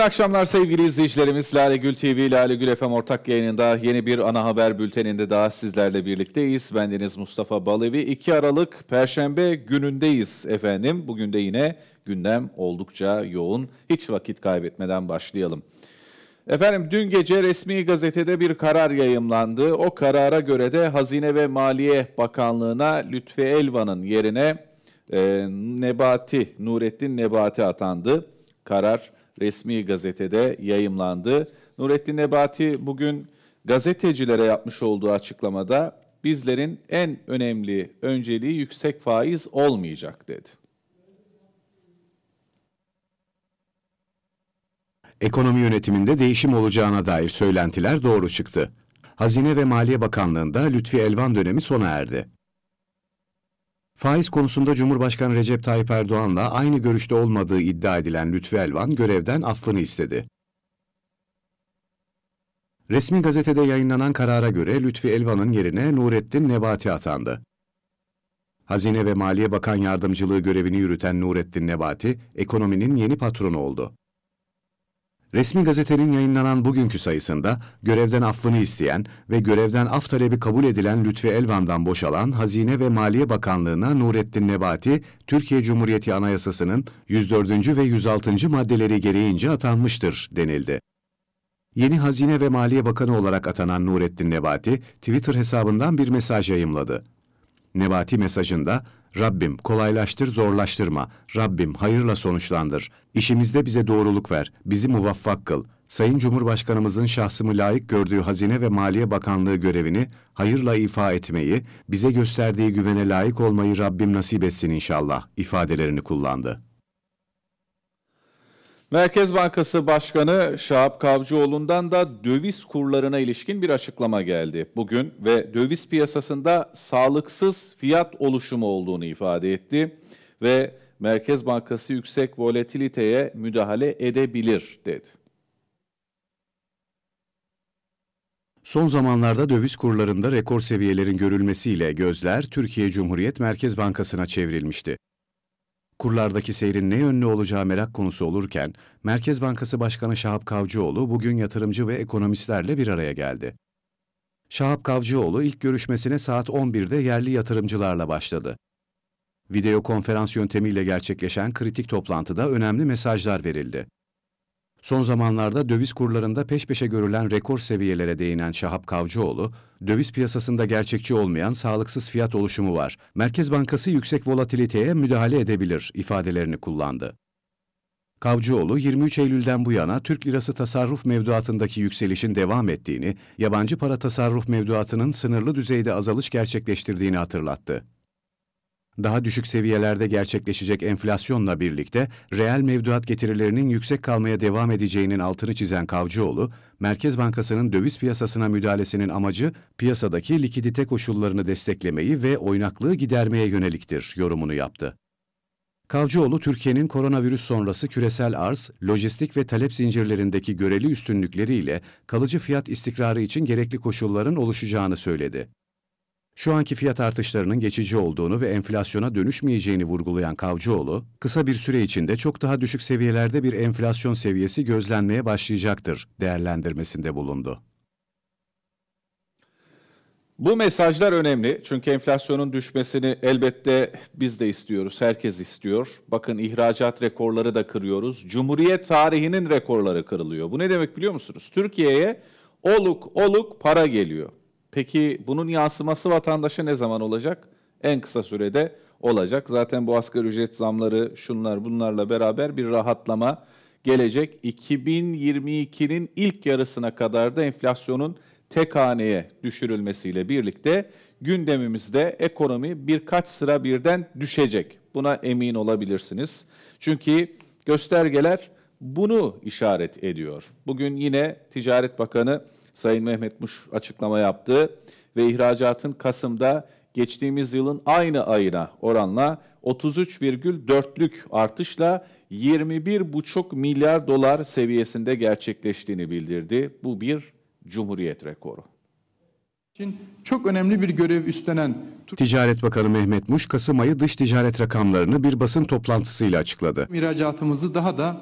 Hayırlı akşamlar sevgili izleyicilerimiz. Lale Gül TV Lale Gül FM ortak yayınında yeni bir ana haber bülteninde daha sizlerle birlikteyiz. Bendeniz Mustafa Balevi. 2 Aralık Perşembe günündeyiz efendim. Bugün de yine gündem oldukça yoğun. Hiç vakit kaybetmeden başlayalım. Efendim dün gece resmi gazetede bir karar yayımlandı. O karara göre de Hazine ve Maliye Bakanlığı'na Lütfi Elvan'ın yerine e, Nebati, Nurettin Nebati atandı. Karar resmi gazetede yayımlandı. Nurettin Nebati bugün gazetecilere yapmış olduğu açıklamada bizlerin en önemli önceliği yüksek faiz olmayacak dedi. Ekonomi yönetiminde değişim olacağına dair söylentiler doğru çıktı. Hazine ve Maliye Bakanlığı'nda Lütfi Elvan dönemi sona erdi. Faiz konusunda Cumhurbaşkanı Recep Tayyip Erdoğan'la aynı görüşte olmadığı iddia edilen Lütfi Elvan görevden affını istedi. Resmi gazetede yayınlanan karara göre Lütfi Elvan'ın yerine Nurettin Nebati atandı. Hazine ve Maliye Bakan Yardımcılığı görevini yürüten Nurettin Nebati, ekonominin yeni patronu oldu. Resmi gazetenin yayınlanan bugünkü sayısında görevden affını isteyen ve görevden af talebi kabul edilen Lütfi Elvan'dan boşalan Hazine ve Maliye Bakanlığı'na Nurettin Nebati, Türkiye Cumhuriyeti Anayasası'nın 104. ve 106. maddeleri gereğince atanmıştır denildi. Yeni Hazine ve Maliye Bakanı olarak atanan Nurettin Nebati, Twitter hesabından bir mesaj yayımladı. Nebati mesajında, Rabbim kolaylaştır zorlaştırma, Rabbim hayırla sonuçlandır. İşimizde bize doğruluk ver, bizi muvaffak kıl. Sayın Cumhurbaşkanımızın şahsımı layık gördüğü Hazine ve Maliye Bakanlığı görevini hayırla ifa etmeyi, bize gösterdiği güvene layık olmayı Rabbim nasip etsin inşallah ifadelerini kullandı. Merkez Bankası Başkanı Şahap Kavcıoğlu'ndan da döviz kurlarına ilişkin bir açıklama geldi bugün ve döviz piyasasında sağlıksız fiyat oluşumu olduğunu ifade etti ve Merkez Bankası yüksek volatiliteye müdahale edebilir dedi. Son zamanlarda döviz kurlarında rekor seviyelerin görülmesiyle gözler Türkiye Cumhuriyet Merkez Bankası'na çevrilmişti. Kurlardaki seyrin ne yönlü olacağı merak konusu olurken, Merkez Bankası Başkanı Şahap Kavcıoğlu bugün yatırımcı ve ekonomistlerle bir araya geldi. Şahap Kavcıoğlu ilk görüşmesine saat 11'de yerli yatırımcılarla başladı. Video konferans yöntemiyle gerçekleşen kritik toplantıda önemli mesajlar verildi. Son zamanlarda döviz kurlarında peş peşe görülen rekor seviyelere değinen Şahap Kavcıoğlu, döviz piyasasında gerçekçi olmayan sağlıksız fiyat oluşumu var. Merkez Bankası yüksek volatiliteye müdahale edebilir ifadelerini kullandı. Kavcıoğlu 23 Eylül'den bu yana Türk lirası tasarruf mevduatındaki yükselişin devam ettiğini, yabancı para tasarruf mevduatının sınırlı düzeyde azalış gerçekleştirdiğini hatırlattı daha düşük seviyelerde gerçekleşecek enflasyonla birlikte reel mevduat getirilerinin yüksek kalmaya devam edeceğinin altını çizen Kavcıoğlu, Merkez Bankası'nın döviz piyasasına müdahalesinin amacı piyasadaki likidite koşullarını desteklemeyi ve oynaklığı gidermeye yöneliktir yorumunu yaptı. Kavcıoğlu, Türkiye'nin koronavirüs sonrası küresel arz, lojistik ve talep zincirlerindeki göreli üstünlükleriyle kalıcı fiyat istikrarı için gerekli koşulların oluşacağını söyledi. Şu anki fiyat artışlarının geçici olduğunu ve enflasyona dönüşmeyeceğini vurgulayan Kavcıoğlu, kısa bir süre içinde çok daha düşük seviyelerde bir enflasyon seviyesi gözlenmeye başlayacaktır değerlendirmesinde bulundu. Bu mesajlar önemli çünkü enflasyonun düşmesini elbette biz de istiyoruz, herkes istiyor. Bakın ihracat rekorları da kırıyoruz. Cumhuriyet tarihinin rekorları kırılıyor. Bu ne demek biliyor musunuz? Türkiye'ye oluk oluk para geliyor. Peki bunun yansıması vatandaşa ne zaman olacak? En kısa sürede olacak. Zaten bu asgari ücret zamları şunlar bunlarla beraber bir rahatlama gelecek. 2022'nin ilk yarısına kadar da enflasyonun tek haneye düşürülmesiyle birlikte gündemimizde ekonomi birkaç sıra birden düşecek. Buna emin olabilirsiniz. Çünkü göstergeler bunu işaret ediyor. Bugün yine Ticaret Bakanı Sayın Mehmet Muş açıklama yaptı ve ihracatın Kasım'da geçtiğimiz yılın aynı ayına oranla 33,4'lük artışla 21,5 milyar dolar seviyesinde gerçekleştiğini bildirdi. Bu bir cumhuriyet rekoru için çok önemli bir görev üstlenen Ticaret Bakanı Mehmet Muş Kasım ayı dış ticaret rakamlarını bir basın toplantısıyla açıkladı. İhracatımızı daha da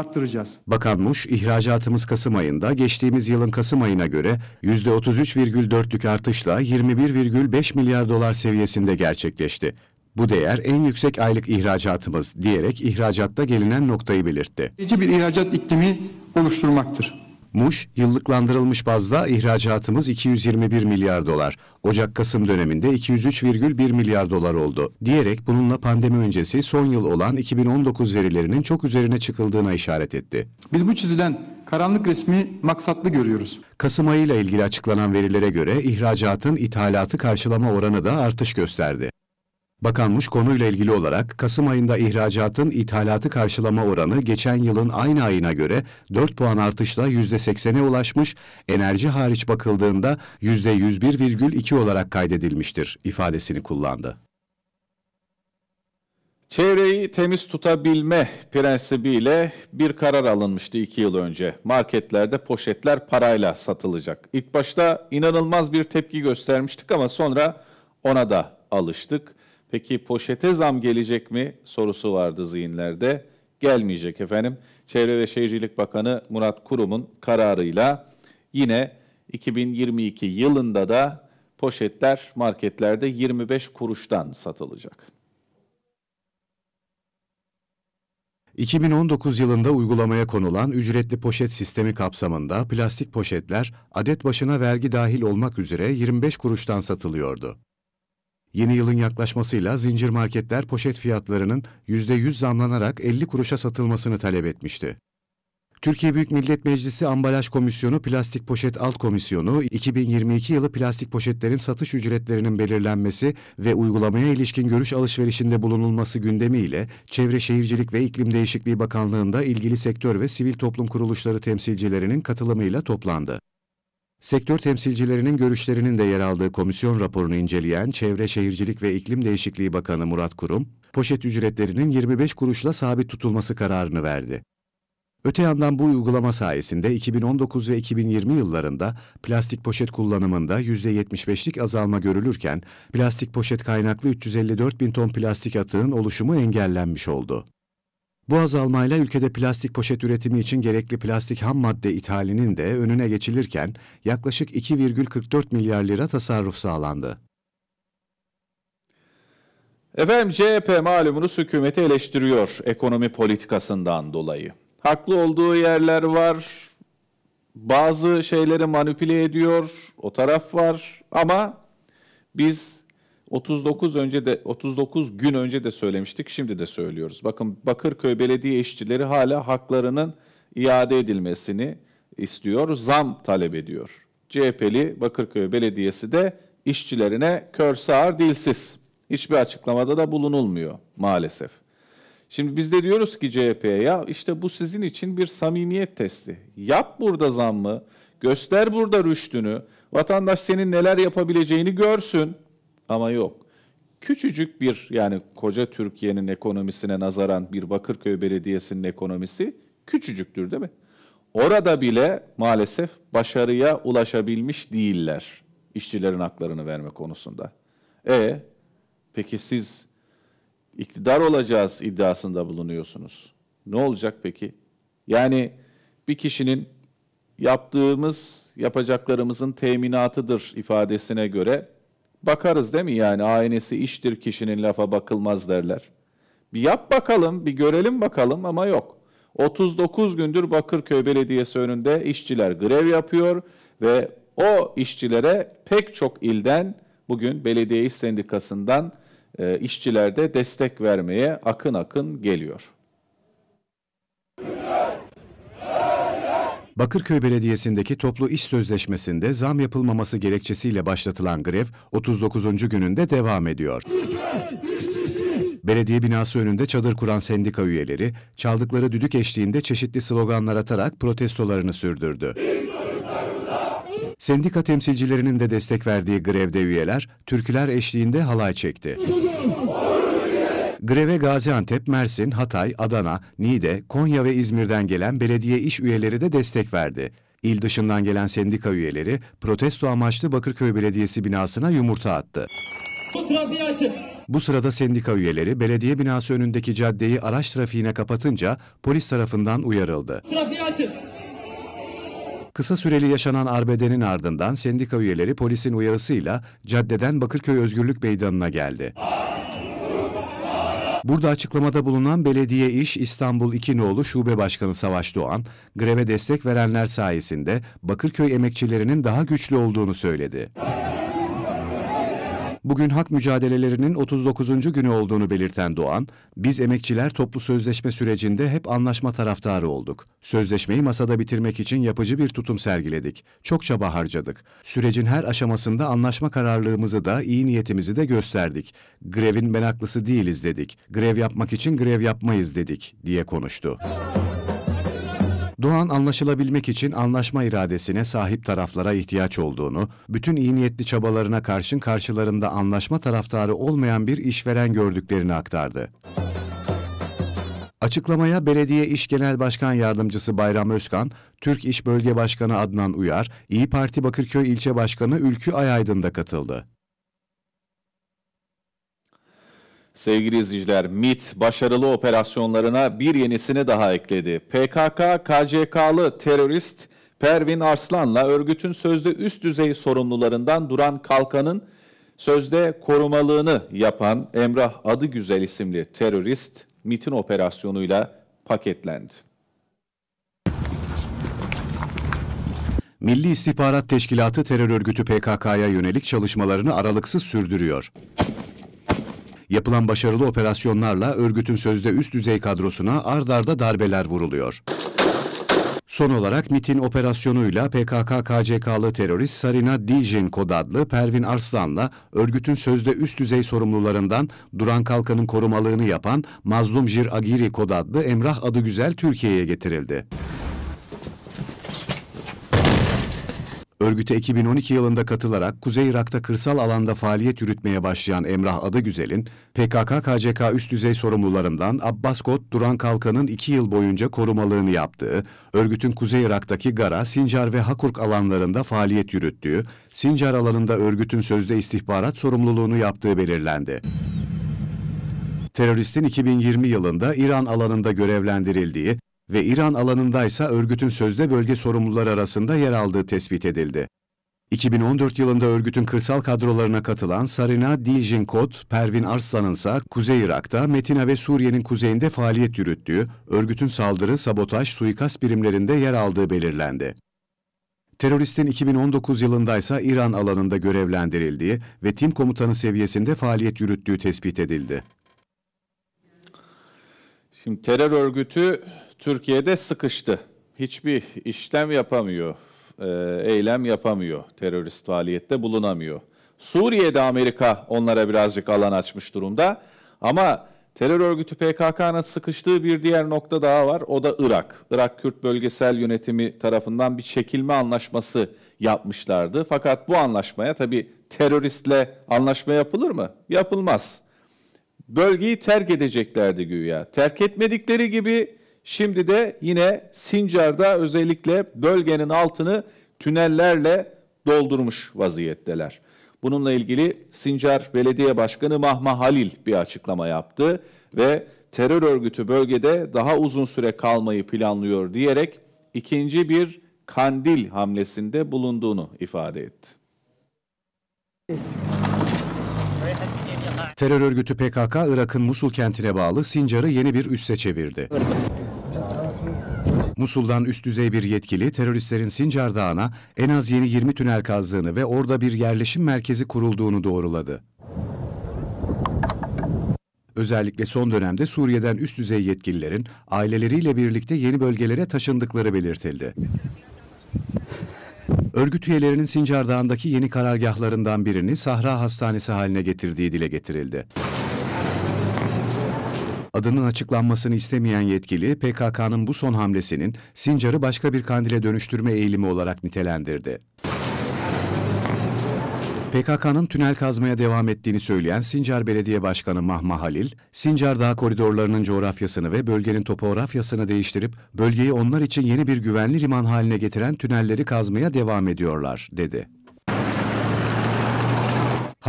arttıracağız. Bakan Muş, ihracatımız Kasım ayında geçtiğimiz yılın Kasım ayına göre %33,4'lük artışla 21,5 milyar dolar seviyesinde gerçekleşti. Bu değer en yüksek aylık ihracatımız diyerek ihracatta gelinen noktayı belirtti. Bir ihracat iklimi oluşturmaktır. Muş, yıllıklandırılmış bazda ihracatımız 221 milyar dolar, Ocak-Kasım döneminde 203,1 milyar dolar oldu diyerek bununla pandemi öncesi son yıl olan 2019 verilerinin çok üzerine çıkıldığına işaret etti. Biz bu çizilen karanlık resmi maksatlı görüyoruz. Kasım ayıyla ilgili açıklanan verilere göre ihracatın ithalatı karşılama oranı da artış gösterdi. Bakanmış konuyla ilgili olarak Kasım ayında ihracatın ithalatı karşılama oranı geçen yılın aynı ayına göre 4 puan artışla %80'e ulaşmış, enerji hariç bakıldığında %101,2 olarak kaydedilmiştir ifadesini kullandı. Çevreyi temiz tutabilme prensibiyle bir karar alınmıştı iki yıl önce. Marketlerde poşetler parayla satılacak. İlk başta inanılmaz bir tepki göstermiştik ama sonra ona da alıştık. Peki poşete zam gelecek mi sorusu vardı zihinlerde. Gelmeyecek efendim. Çevre ve Şehircilik Bakanı Murat Kurum'un kararıyla yine 2022 yılında da poşetler marketlerde 25 kuruştan satılacak. 2019 yılında uygulamaya konulan ücretli poşet sistemi kapsamında plastik poşetler adet başına vergi dahil olmak üzere 25 kuruştan satılıyordu. Yeni yılın yaklaşmasıyla zincir marketler poşet fiyatlarının %100 zamlanarak 50 kuruşa satılmasını talep etmişti. Türkiye Büyük Millet Meclisi Ambalaj Komisyonu Plastik Poşet Alt Komisyonu 2022 yılı plastik poşetlerin satış ücretlerinin belirlenmesi ve uygulamaya ilişkin görüş alışverişinde bulunulması gündemiyle Çevre Şehircilik ve İklim Değişikliği Bakanlığı'nda ilgili sektör ve sivil toplum kuruluşları temsilcilerinin katılımıyla toplandı. Sektör temsilcilerinin görüşlerinin de yer aldığı komisyon raporunu inceleyen Çevre Şehircilik ve İklim Değişikliği Bakanı Murat Kurum, poşet ücretlerinin 25 kuruşla sabit tutulması kararını verdi. Öte yandan bu uygulama sayesinde 2019 ve 2020 yıllarında plastik poşet kullanımında %75'lik azalma görülürken, plastik poşet kaynaklı 354 bin ton plastik atığın oluşumu engellenmiş oldu. Bu azalmayla ülkede plastik poşet üretimi için gerekli plastik ham madde ithalinin de önüne geçilirken yaklaşık 2,44 milyar lira tasarruf sağlandı. Efendim CHP malumunuz hükümeti eleştiriyor ekonomi politikasından dolayı. Haklı olduğu yerler var, bazı şeyleri manipüle ediyor, o taraf var ama biz 39 önce de 39 gün önce de söylemiştik, şimdi de söylüyoruz. Bakın Bakırköy belediye işçileri hala haklarının iade edilmesini istiyor, zam talep ediyor. CHP'li Bakırköy Belediyesi de işçilerine kör sağır dilsiz. Hiçbir açıklamada da bulunulmuyor maalesef. Şimdi biz de diyoruz ki CHP'ye ya işte bu sizin için bir samimiyet testi. Yap burada zammı, göster burada rüştünü, vatandaş senin neler yapabileceğini görsün. Ama yok. Küçücük bir yani koca Türkiye'nin ekonomisine nazaran bir Bakırköy Belediyesi'nin ekonomisi küçücüktür değil mi? Orada bile maalesef başarıya ulaşabilmiş değiller işçilerin haklarını verme konusunda. E peki siz iktidar olacağız iddiasında bulunuyorsunuz. Ne olacak peki? Yani bir kişinin yaptığımız yapacaklarımızın teminatıdır ifadesine göre Bakarız değil mi yani aynesi iştir kişinin lafa bakılmaz derler. Bir yap bakalım, bir görelim bakalım ama yok. 39 gündür Bakırköy Belediyesi önünde işçiler grev yapıyor ve o işçilere pek çok ilden bugün belediye iş sendikasından e, işçiler de destek vermeye akın akın geliyor. Bakırköy Belediyesi'ndeki toplu iş sözleşmesinde zam yapılmaması gerekçesiyle başlatılan grev 39. gününde devam ediyor. Belediye binası önünde çadır kuran sendika üyeleri çaldıkları düdük eşliğinde çeşitli sloganlar atarak protestolarını sürdürdü. Sendika temsilcilerinin de destek verdiği grevde üyeler türküler eşliğinde halay çekti greve Gaziantep, Mersin, Hatay, Adana, Niğde, Konya ve İzmir'den gelen belediye iş üyeleri de destek verdi. İl dışından gelen sendika üyeleri protesto amaçlı Bakırköy Belediyesi binasına yumurta attı. Bu trafiği açın. Bu sırada sendika üyeleri belediye binası önündeki caddeyi araç trafiğine kapatınca polis tarafından uyarıldı. Trafiği açın. Kısa süreli yaşanan arbedenin ardından sendika üyeleri polisin uyarısıyla caddeden Bakırköy Özgürlük Meydanı'na geldi. Hayır. Burada açıklamada bulunan Belediye İş İstanbul İkinoğlu Şube Başkanı Savaş Doğan, greve destek verenler sayesinde Bakırköy emekçilerinin daha güçlü olduğunu söyledi bugün hak mücadelelerinin 39. günü olduğunu belirten Doğan, biz emekçiler toplu sözleşme sürecinde hep anlaşma taraftarı olduk. Sözleşmeyi masada bitirmek için yapıcı bir tutum sergiledik. Çok çaba harcadık. Sürecin her aşamasında anlaşma kararlılığımızı da iyi niyetimizi de gösterdik. Grevin ben menaklısı değiliz dedik. Grev yapmak için grev yapmayız dedik diye konuştu. Doğan anlaşılabilmek için anlaşma iradesine sahip taraflara ihtiyaç olduğunu, bütün iyi niyetli çabalarına karşın karşılarında anlaşma taraftarı olmayan bir işveren gördüklerini aktardı. Açıklamaya Belediye İş Genel Başkan Yardımcısı Bayram Özkan, Türk İş Bölge Başkanı Adnan Uyar, İyi Parti Bakırköy İlçe Başkanı Ülkü Ayaydın da katıldı. Sevgili izleyiciler, MIT başarılı operasyonlarına bir yenisini daha ekledi. PKK-KCK'lı terörist Pervin Arslan'la örgütün sözde üst düzey sorumlularından Duran Kalkan'ın sözde korumalığını yapan Emrah adı güzel isimli terörist MIT'in operasyonuyla paketlendi. Milli İstihbarat Teşkilatı terör örgütü PKK'ya yönelik çalışmalarını aralıksız sürdürüyor. Yapılan başarılı operasyonlarla örgütün sözde üst düzey kadrosuna ardarda darbeler vuruluyor. Son olarak MIT'in operasyonuyla PKK-KCK'lı terörist Sarina Dijin kod adlı Pervin Arslan'la örgütün sözde üst düzey sorumlularından Duran Kalkan'ın korumalığını yapan Mazlum Jir Agiri kod adlı Emrah Adıgüzel Türkiye'ye getirildi. Örgüte 2012 yılında katılarak Kuzey Irak'ta kırsal alanda faaliyet yürütmeye başlayan Emrah Adıgüzel'in PKK-KCK üst düzey sorumlularından Abbas Kot Duran Kalkan'ın iki yıl boyunca korumalığını yaptığı, örgütün Kuzey Irak'taki Gara, Sincar ve Hakurk alanlarında faaliyet yürüttüğü, Sincar alanında örgütün sözde istihbarat sorumluluğunu yaptığı belirlendi. Teröristin 2020 yılında İran alanında görevlendirildiği ve İran alanındaysa örgütün sözde bölge sorumluları arasında yer aldığı tespit edildi. 2014 yılında örgütün kırsal kadrolarına katılan Sarina Dijinkot, Pervin Arslan'ın ise Kuzey Irak'ta, Metina ve Suriye'nin kuzeyinde faaliyet yürüttüğü, örgütün saldırı, sabotaj, suikast birimlerinde yer aldığı belirlendi. Teröristin 2019 yılında ise İran alanında görevlendirildiği ve tim komutanı seviyesinde faaliyet yürüttüğü tespit edildi. Şimdi terör örgütü Türkiye'de sıkıştı. Hiçbir işlem yapamıyor, e, eylem yapamıyor, terörist faaliyette bulunamıyor. Suriye'de Amerika onlara birazcık alan açmış durumda. Ama terör örgütü PKK'nın sıkıştığı bir diğer nokta daha var. O da Irak. Irak Kürt Bölgesel Yönetimi tarafından bir çekilme anlaşması yapmışlardı. Fakat bu anlaşmaya tabii teröristle anlaşma yapılır mı? Yapılmaz. Bölgeyi terk edeceklerdi güya. Terk etmedikleri gibi Şimdi de yine Sincar'da özellikle bölgenin altını tünellerle doldurmuş vaziyetteler. Bununla ilgili Sincar Belediye Başkanı Mahma Halil bir açıklama yaptı ve terör örgütü bölgede daha uzun süre kalmayı planlıyor diyerek ikinci bir kandil hamlesinde bulunduğunu ifade etti. Terör örgütü PKK, Irak'ın Musul kentine bağlı Sincar'ı yeni bir üsse çevirdi. Musul'dan üst düzey bir yetkili teröristlerin Sincar Dağı'na en az yeni 20 tünel kazdığını ve orada bir yerleşim merkezi kurulduğunu doğruladı. Özellikle son dönemde Suriye'den üst düzey yetkililerin aileleriyle birlikte yeni bölgelere taşındıkları belirtildi. Örgüt üyelerinin Sincar Dağı'ndaki yeni karargahlarından birini Sahra Hastanesi haline getirdiği dile getirildi. Adının açıklanmasını istemeyen yetkili, PKK'nın bu son hamlesinin Sincar'ı başka bir kandile dönüştürme eğilimi olarak nitelendirdi. PKK'nın tünel kazmaya devam ettiğini söyleyen Sincar Belediye Başkanı Mahma Halil, Sincar Dağ koridorlarının coğrafyasını ve bölgenin topografyasını değiştirip bölgeyi onlar için yeni bir güvenli liman haline getiren tünelleri kazmaya devam ediyorlar, dedi.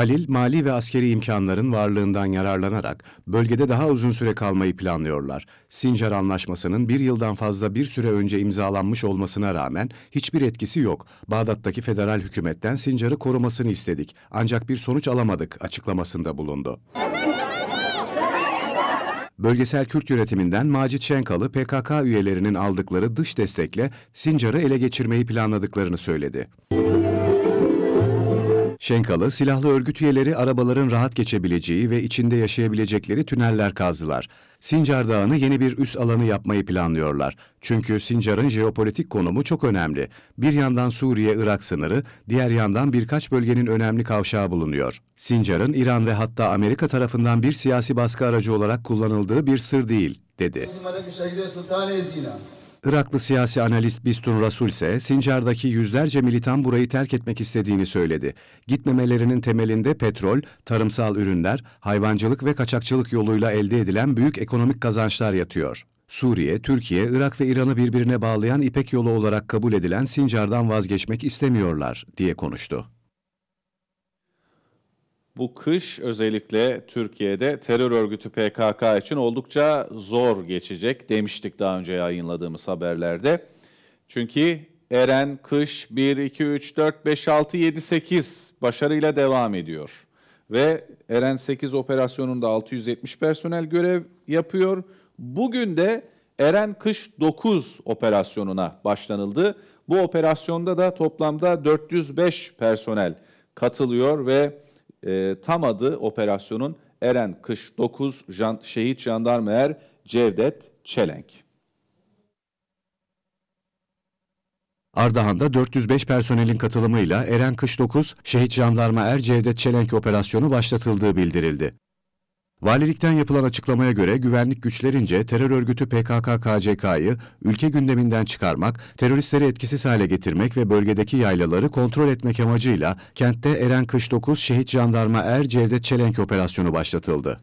Halil, mali ve askeri imkanların varlığından yararlanarak bölgede daha uzun süre kalmayı planlıyorlar. Sincar Anlaşması'nın bir yıldan fazla bir süre önce imzalanmış olmasına rağmen hiçbir etkisi yok. Bağdat'taki federal hükümetten Sincar'ı korumasını istedik ancak bir sonuç alamadık açıklamasında bulundu. Bölgesel Kürt yönetiminden Macit Şenkalı PKK üyelerinin aldıkları dış destekle Sincar'ı ele geçirmeyi planladıklarını söyledi. Şenkalı, silahlı örgüt üyeleri arabaların rahat geçebileceği ve içinde yaşayabilecekleri tüneller kazdılar. Sincar Dağı'nı yeni bir üs alanı yapmayı planlıyorlar. Çünkü Sincar'ın jeopolitik konumu çok önemli. Bir yandan Suriye-Irak sınırı, diğer yandan birkaç bölgenin önemli kavşağı bulunuyor. Sincar'ın İran ve hatta Amerika tarafından bir siyasi baskı aracı olarak kullanıldığı bir sır değil, dedi. Iraklı siyasi analist Bistun Rasul ise Sincar'daki yüzlerce militan burayı terk etmek istediğini söyledi. Gitmemelerinin temelinde petrol, tarımsal ürünler, hayvancılık ve kaçakçılık yoluyla elde edilen büyük ekonomik kazançlar yatıyor. Suriye, Türkiye, Irak ve İran'ı birbirine bağlayan İpek yolu olarak kabul edilen Sincar'dan vazgeçmek istemiyorlar diye konuştu bu kış özellikle Türkiye'de terör örgütü PKK için oldukça zor geçecek demiştik daha önce yayınladığımız haberlerde. Çünkü Eren kış 1 2 3 4 5 6 7 8 başarıyla devam ediyor. Ve Eren 8 operasyonunda 670 personel görev yapıyor. Bugün de Eren Kış 9 operasyonuna başlanıldı. Bu operasyonda da toplamda 405 personel katılıyor ve e, tam adı operasyonun Eren Kış 9 Jan, Şehit Er Cevdet Çelenk. Ardahan'da 405 personelin katılımıyla Eren Kış 9 Şehit Jandarma Er Cevdet Çelenk operasyonu başlatıldığı bildirildi. Valilikten yapılan açıklamaya göre güvenlik güçlerince terör örgütü PKK-KCK'yı ülke gündeminden çıkarmak, teröristleri etkisiz hale getirmek ve bölgedeki yaylaları kontrol etmek amacıyla kentte Eren Kış 9 Şehit Jandarma Er Cevdet Çelenk operasyonu başlatıldı.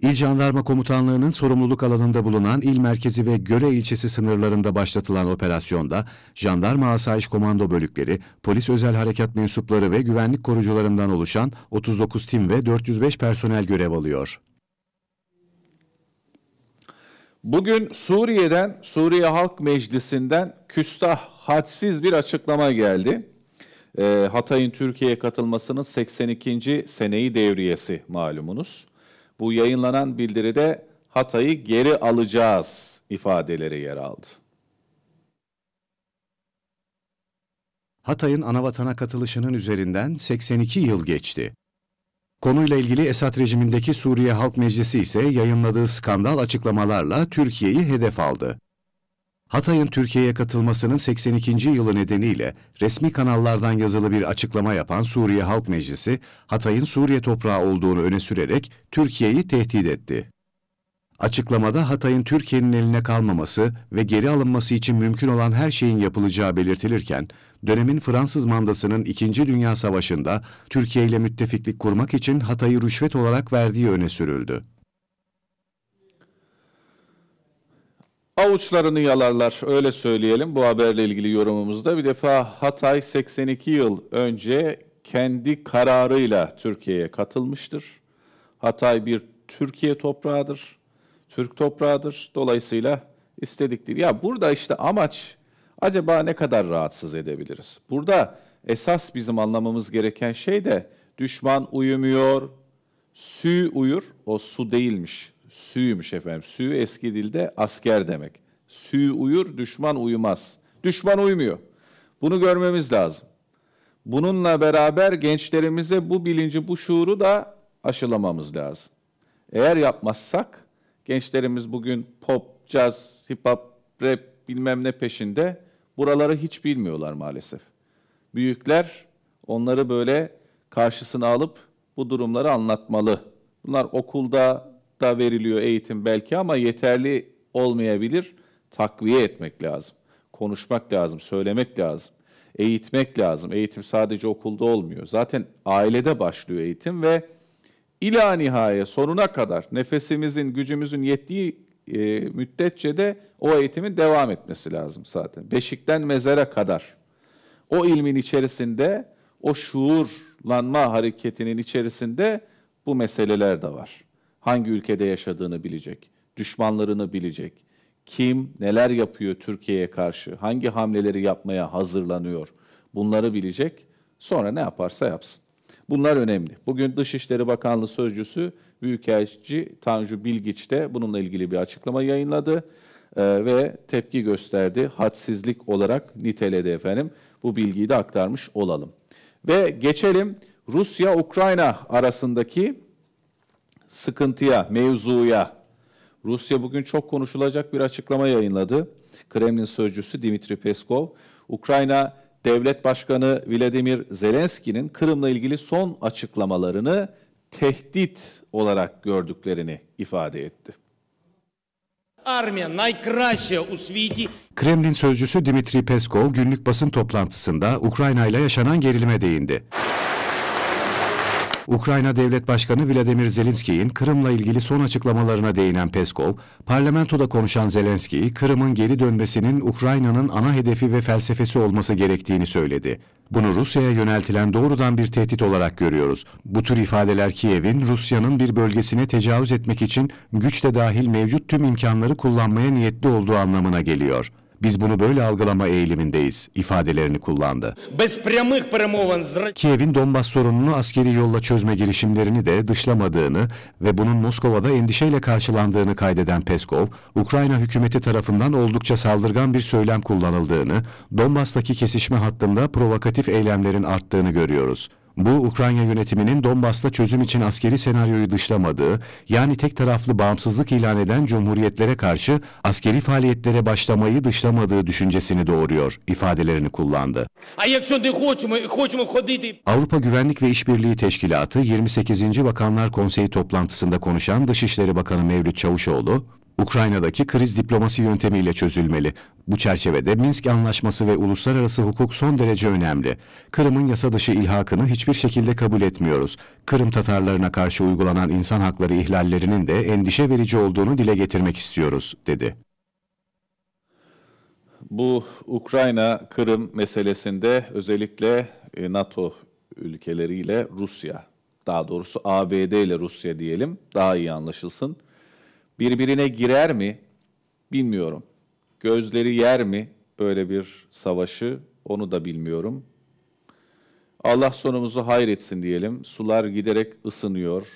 İl Jandarma Komutanlığı'nın sorumluluk alanında bulunan il merkezi ve Göre ilçesi sınırlarında başlatılan operasyonda jandarma asayiş komando bölükleri, polis özel harekat mensupları ve güvenlik korucularından oluşan 39 tim ve 405 personel görev alıyor. Bugün Suriye'den, Suriye Halk Meclisi'nden küstah, hadsiz bir açıklama geldi. E, Hatay'ın Türkiye'ye katılmasının 82. seneyi devriyesi malumunuz bu yayınlanan bildiride Hatay'ı geri alacağız ifadeleri yer aldı. Hatay'ın anavatana katılışının üzerinden 82 yıl geçti. Konuyla ilgili Esad rejimindeki Suriye Halk Meclisi ise yayınladığı skandal açıklamalarla Türkiye'yi hedef aldı. Hatay'ın Türkiye'ye katılmasının 82. yılı nedeniyle resmi kanallardan yazılı bir açıklama yapan Suriye Halk Meclisi, Hatay'ın Suriye toprağı olduğunu öne sürerek Türkiye'yi tehdit etti. Açıklamada Hatay'ın Türkiye'nin eline kalmaması ve geri alınması için mümkün olan her şeyin yapılacağı belirtilirken, dönemin Fransız mandasının 2. Dünya Savaşı'nda Türkiye ile müttefiklik kurmak için Hatay'ı rüşvet olarak verdiği öne sürüldü. Avuçlarını yalarlar öyle söyleyelim bu haberle ilgili yorumumuzda. Bir defa Hatay 82 yıl önce kendi kararıyla Türkiye'ye katılmıştır. Hatay bir Türkiye toprağıdır. Türk toprağıdır. Dolayısıyla istediktir. Ya burada işte amaç acaba ne kadar rahatsız edebiliriz? Burada esas bizim anlamamız gereken şey de düşman uyumuyor, sü uyur. O su değilmiş. Süyümüş efendim. Sü eski dilde asker demek. Sü uyur, düşman uyumaz. Düşman uymuyor. Bunu görmemiz lazım. Bununla beraber gençlerimize bu bilinci, bu şuuru da aşılamamız lazım. Eğer yapmazsak gençlerimiz bugün pop, caz, hip hop, rap bilmem ne peşinde buraları hiç bilmiyorlar maalesef. Büyükler onları böyle karşısına alıp bu durumları anlatmalı. Bunlar okulda, da veriliyor eğitim belki ama yeterli olmayabilir. Takviye etmek lazım. Konuşmak lazım, söylemek lazım. Eğitmek lazım. Eğitim sadece okulda olmuyor. Zaten ailede başlıyor eğitim ve ila nihaye sonuna kadar nefesimizin, gücümüzün yettiği e, müddetçe de o eğitimin devam etmesi lazım zaten. Beşikten mezara kadar. O ilmin içerisinde, o şuurlanma hareketinin içerisinde bu meseleler de var hangi ülkede yaşadığını bilecek, düşmanlarını bilecek, kim neler yapıyor Türkiye'ye karşı, hangi hamleleri yapmaya hazırlanıyor bunları bilecek. Sonra ne yaparsa yapsın. Bunlar önemli. Bugün Dışişleri Bakanlığı Sözcüsü Büyükelçi Tanju Bilgiç de bununla ilgili bir açıklama yayınladı e, ve tepki gösterdi. Hadsizlik olarak niteledi efendim. Bu bilgiyi de aktarmış olalım. Ve geçelim Rusya-Ukrayna arasındaki sıkıntıya, mevzuya. Rusya bugün çok konuşulacak bir açıklama yayınladı. Kremlin sözcüsü Dimitri Peskov, Ukrayna Devlet Başkanı Vladimir Zelenski'nin Kırım'la ilgili son açıklamalarını tehdit olarak gördüklerini ifade etti. Kremlin sözcüsü Dimitri Peskov günlük basın toplantısında Ukrayna ile yaşanan gerilime değindi. Ukrayna Devlet Başkanı Vladimir Zelenski'nin Kırım'la ilgili son açıklamalarına değinen Peskov, parlamentoda konuşan Zelenski, Kırım'ın geri dönmesinin Ukrayna'nın ana hedefi ve felsefesi olması gerektiğini söyledi. Bunu Rusya'ya yöneltilen doğrudan bir tehdit olarak görüyoruz. Bu tür ifadeler Kiev'in Rusya'nın bir bölgesine tecavüz etmek için güç de dahil mevcut tüm imkanları kullanmaya niyetli olduğu anlamına geliyor. Biz bunu böyle algılama eğilimindeyiz ifadelerini kullandı. Kiev'in Donbas sorununu askeri yolla çözme girişimlerini de dışlamadığını ve bunun Moskova'da endişeyle karşılandığını kaydeden Peskov, Ukrayna hükümeti tarafından oldukça saldırgan bir söylem kullanıldığını, Donbas'taki kesişme hattında provokatif eylemlerin arttığını görüyoruz. Bu Ukrayna yönetiminin Donbas'ta çözüm için askeri senaryoyu dışlamadığı, yani tek taraflı bağımsızlık ilan eden cumhuriyetlere karşı askeri faaliyetlere başlamayı dışlamadığı düşüncesini doğuruyor ifadelerini kullandı. Avrupa Güvenlik ve İşbirliği Teşkilatı 28. Bakanlar Konseyi toplantısında konuşan Dışişleri Bakanı Mevlüt Çavuşoğlu, Ukrayna'daki kriz diplomasi yöntemiyle çözülmeli. Bu çerçevede Minsk Anlaşması ve uluslararası hukuk son derece önemli. Kırım'ın yasa dışı ilhakını hiçbir şekilde kabul etmiyoruz. Kırım Tatarlarına karşı uygulanan insan hakları ihlallerinin de endişe verici olduğunu dile getirmek istiyoruz, dedi. Bu Ukrayna Kırım meselesinde özellikle e, NATO ülkeleriyle Rusya, daha doğrusu ABD ile Rusya diyelim, daha iyi anlaşılsın birbirine girer mi? Bilmiyorum. Gözleri yer mi böyle bir savaşı? Onu da bilmiyorum. Allah sonumuzu hayretsin diyelim. Sular giderek ısınıyor.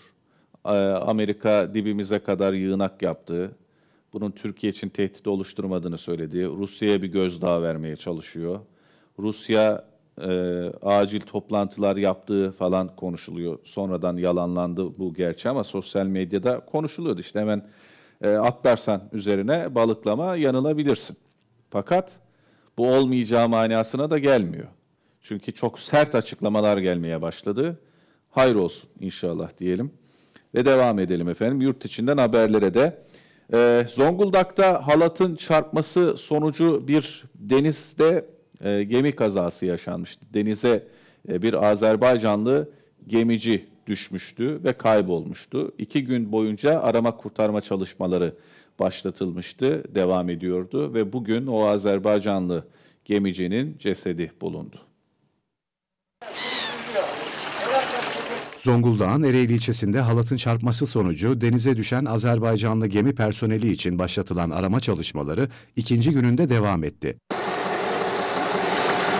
Ee, Amerika dibimize kadar yığınak yaptı. Bunun Türkiye için tehdit oluşturmadığını söyledi. Rusya'ya bir gözdağı vermeye çalışıyor. Rusya e, acil toplantılar yaptığı falan konuşuluyor. Sonradan yalanlandı bu gerçi ama sosyal medyada konuşuluyordu. İşte hemen e, atlarsan üzerine balıklama yanılabilirsin. Fakat bu olmayacağı manasına da gelmiyor. Çünkü çok sert açıklamalar gelmeye başladı. Hayır olsun inşallah diyelim. Ve devam edelim efendim yurt içinden haberlere de. Ee, Zonguldak'ta halatın çarpması sonucu bir denizde e, gemi kazası yaşanmıştı. Denize e, bir Azerbaycanlı gemici düşmüştü ve kaybolmuştu. İki gün boyunca arama kurtarma çalışmaları başlatılmıştı, devam ediyordu ve bugün o Azerbaycanlı gemicinin cesedi bulundu. Zonguldak'ın Ereğli ilçesinde halatın çarpması sonucu denize düşen Azerbaycanlı gemi personeli için başlatılan arama çalışmaları ikinci gününde devam etti.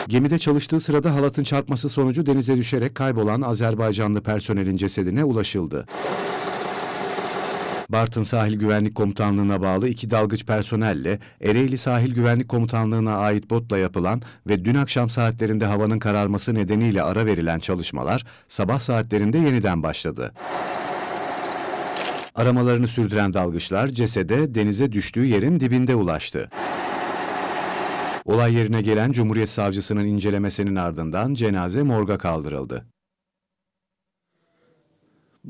Gemide çalıştığı sırada halatın çarpması sonucu denize düşerek kaybolan Azerbaycanlı personelin cesedine ulaşıldı. Bartın Sahil Güvenlik Komutanlığı'na bağlı iki dalgıç personelle Ereğli Sahil Güvenlik Komutanlığı'na ait botla yapılan ve dün akşam saatlerinde havanın kararması nedeniyle ara verilen çalışmalar sabah saatlerinde yeniden başladı. Aramalarını sürdüren dalgıçlar cesede denize düştüğü yerin dibinde ulaştı. Olay yerine gelen Cumhuriyet Savcısının incelemesinin ardından cenaze morga kaldırıldı.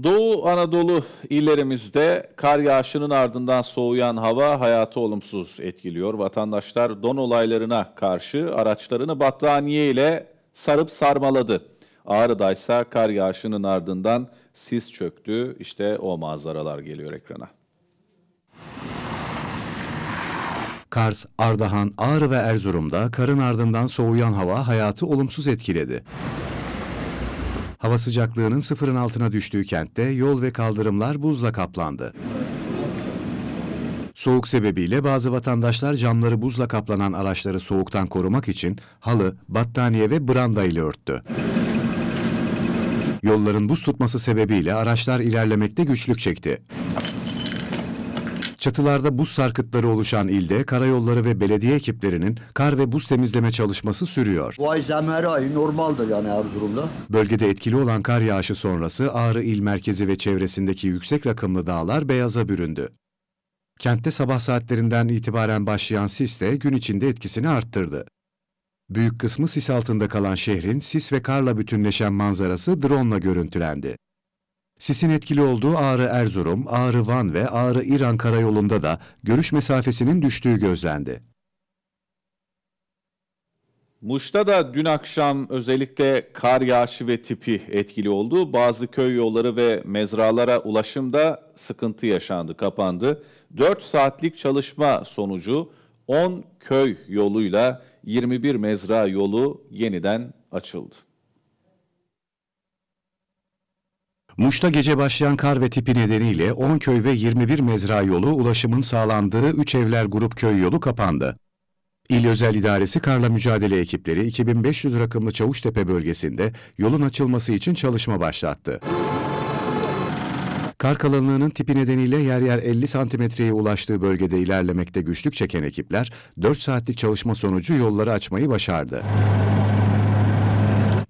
Doğu Anadolu illerimizde kar yağışının ardından soğuyan hava hayatı olumsuz etkiliyor. Vatandaşlar don olaylarına karşı araçlarını battaniye ile sarıp sarmaladı. Ağrı'daysa kar yağışının ardından sis çöktü. İşte o manzaralar geliyor ekrana. Kars, Ardahan, Ağrı ve Erzurum'da karın ardından soğuyan hava hayatı olumsuz etkiledi. Hava sıcaklığının sıfırın altına düştüğü kentte yol ve kaldırımlar buzla kaplandı. Soğuk sebebiyle bazı vatandaşlar camları buzla kaplanan araçları soğuktan korumak için halı, battaniye ve branda ile örttü. Yolların buz tutması sebebiyle araçlar ilerlemekte güçlük çekti. Çatılarda buz sarkıtları oluşan ilde karayolları ve belediye ekiplerinin kar ve buz temizleme çalışması sürüyor. Bu ay zem ayı ay normaldir yani Erzurum'da. Bölgede etkili olan kar yağışı sonrası Ağrı il merkezi ve çevresindeki yüksek rakımlı dağlar beyaza büründü. Kentte sabah saatlerinden itibaren başlayan sis de gün içinde etkisini arttırdı. Büyük kısmı sis altında kalan şehrin sis ve karla bütünleşen manzarası drone ile görüntülendi. Sisin etkili olduğu Ağrı-Erzurum, Ağrı-Van ve Ağrı-İran karayolunda da görüş mesafesinin düştüğü gözlendi. Muş'ta da dün akşam özellikle kar yağışı ve tipi etkili oldu. Bazı köy yolları ve mezralara ulaşımda sıkıntı yaşandı, kapandı. 4 saatlik çalışma sonucu 10 köy yoluyla 21 mezra yolu yeniden açıldı. Muş'ta gece başlayan kar ve tipi nedeniyle 10 köy ve 21 mezra yolu ulaşımın sağlandığı 3 evler grup köy yolu kapandı. İl Özel İdaresi Karla Mücadele ekipleri 2500 rakımlı Çavuştepe bölgesinde yolun açılması için çalışma başlattı. Kar kalınlığının tipi nedeniyle yer yer 50 santimetreye ulaştığı bölgede ilerlemekte güçlük çeken ekipler 4 saatlik çalışma sonucu yolları açmayı başardı.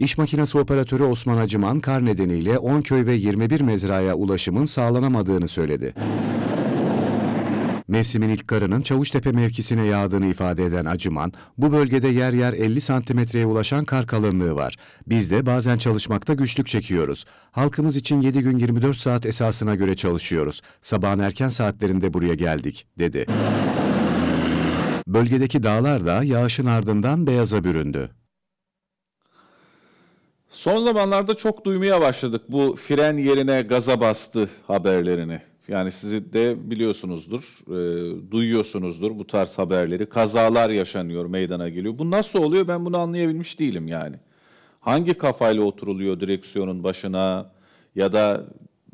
İş makinesi operatörü Osman Acıman kar nedeniyle 10 köy ve 21 mezraya ulaşımın sağlanamadığını söyledi. Mevsimin ilk karının Çavuştepe mevkisine yağdığını ifade eden Acıman, bu bölgede yer yer 50 santimetreye ulaşan kar kalınlığı var. Biz de bazen çalışmakta güçlük çekiyoruz. Halkımız için 7 gün 24 saat esasına göre çalışıyoruz. Sabahın erken saatlerinde buraya geldik, dedi. Bölgedeki dağlar da yağışın ardından beyaza büründü. Son zamanlarda çok duymaya başladık bu fren yerine gaza bastı haberlerini. Yani sizi de biliyorsunuzdur, e, duyuyorsunuzdur bu tarz haberleri. Kazalar yaşanıyor, meydana geliyor. Bu nasıl oluyor ben bunu anlayabilmiş değilim yani. Hangi kafayla oturuluyor direksiyonun başına ya da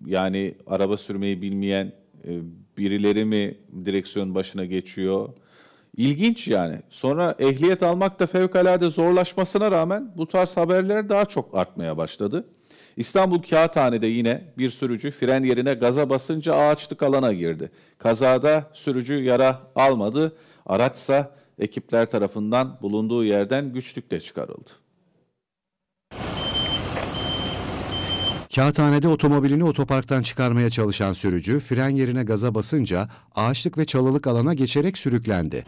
yani araba sürmeyi bilmeyen e, birileri mi direksiyonun başına geçiyor? İlginç yani. Sonra ehliyet almak da fevkalade zorlaşmasına rağmen bu tarz haberler daha çok artmaya başladı. İstanbul Kağıthane'de yine bir sürücü fren yerine gaza basınca ağaçlık alana girdi. Kazada sürücü yara almadı. Araçsa ekipler tarafından bulunduğu yerden güçlükle çıkarıldı. Kağıthanede otomobilini otoparktan çıkarmaya çalışan sürücü fren yerine gaza basınca ağaçlık ve çalılık alana geçerek sürüklendi.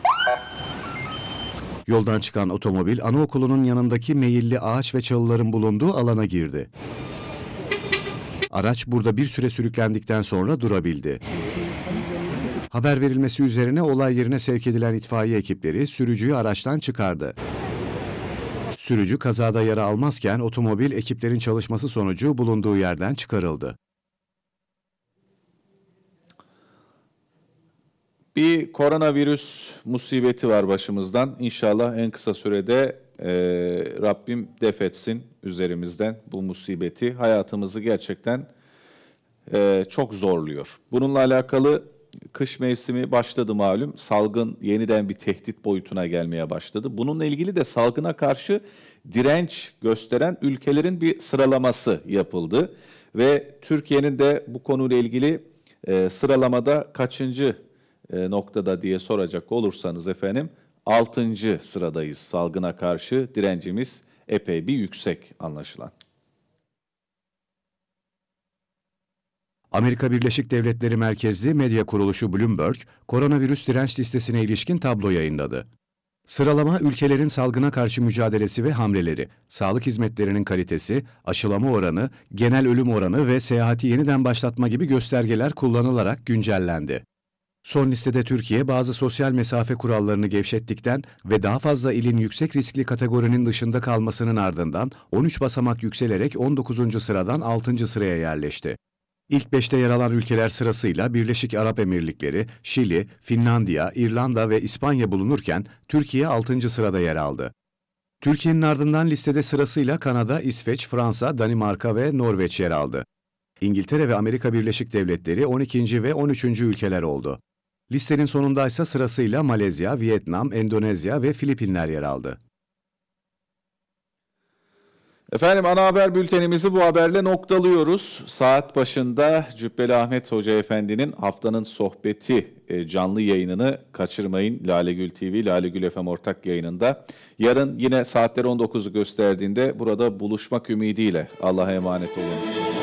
Yoldan çıkan otomobil anaokulunun yanındaki meyilli ağaç ve çalıların bulunduğu alana girdi. Araç burada bir süre sürüklendikten sonra durabildi. Haber verilmesi üzerine olay yerine sevk edilen itfaiye ekipleri sürücüyü araçtan çıkardı. Sürücü kazada yara almazken otomobil ekiplerin çalışması sonucu bulunduğu yerden çıkarıldı. Bir koronavirüs musibeti var başımızdan. İnşallah en kısa sürede e, Rabbim def etsin üzerimizden bu musibeti. Hayatımızı gerçekten e, çok zorluyor. Bununla alakalı kış mevsimi başladı malum. Salgın yeniden bir tehdit boyutuna gelmeye başladı. Bununla ilgili de salgına karşı direnç gösteren ülkelerin bir sıralaması yapıldı ve Türkiye'nin de bu konuyla ilgili e, sıralamada kaçıncı e, noktada diye soracak olursanız efendim 6. sıradayız. Salgına karşı direncimiz epey bir yüksek anlaşılan. Amerika Birleşik Devletleri merkezli medya kuruluşu Bloomberg, koronavirüs direnç listesine ilişkin tablo yayınladı. Sıralama ülkelerin salgına karşı mücadelesi ve hamleleri, sağlık hizmetlerinin kalitesi, aşılama oranı, genel ölüm oranı ve seyahati yeniden başlatma gibi göstergeler kullanılarak güncellendi. Son listede Türkiye bazı sosyal mesafe kurallarını gevşettikten ve daha fazla ilin yüksek riskli kategorinin dışında kalmasının ardından 13 basamak yükselerek 19. sıradan 6. sıraya yerleşti. İlk beşte yer alan ülkeler sırasıyla Birleşik Arap Emirlikleri, Şili, Finlandiya, İrlanda ve İspanya bulunurken Türkiye altıncı sırada yer aldı. Türkiye'nin ardından listede sırasıyla Kanada, İsveç, Fransa, Danimarka ve Norveç yer aldı. İngiltere ve Amerika Birleşik Devletleri 12. ve 13. ülkeler oldu. Listenin sonunda ise sırasıyla Malezya, Vietnam, Endonezya ve Filipinler yer aldı. Efendim ana haber bültenimizi bu haberle noktalıyoruz. Saat başında Cübbeli Ahmet Hoca Efendi'nin haftanın sohbeti e, canlı yayınını kaçırmayın. Lale Gül TV, Lale Gül FM ortak yayınında. Yarın yine saatler 19'u gösterdiğinde burada buluşmak ümidiyle. Allah'a emanet olun.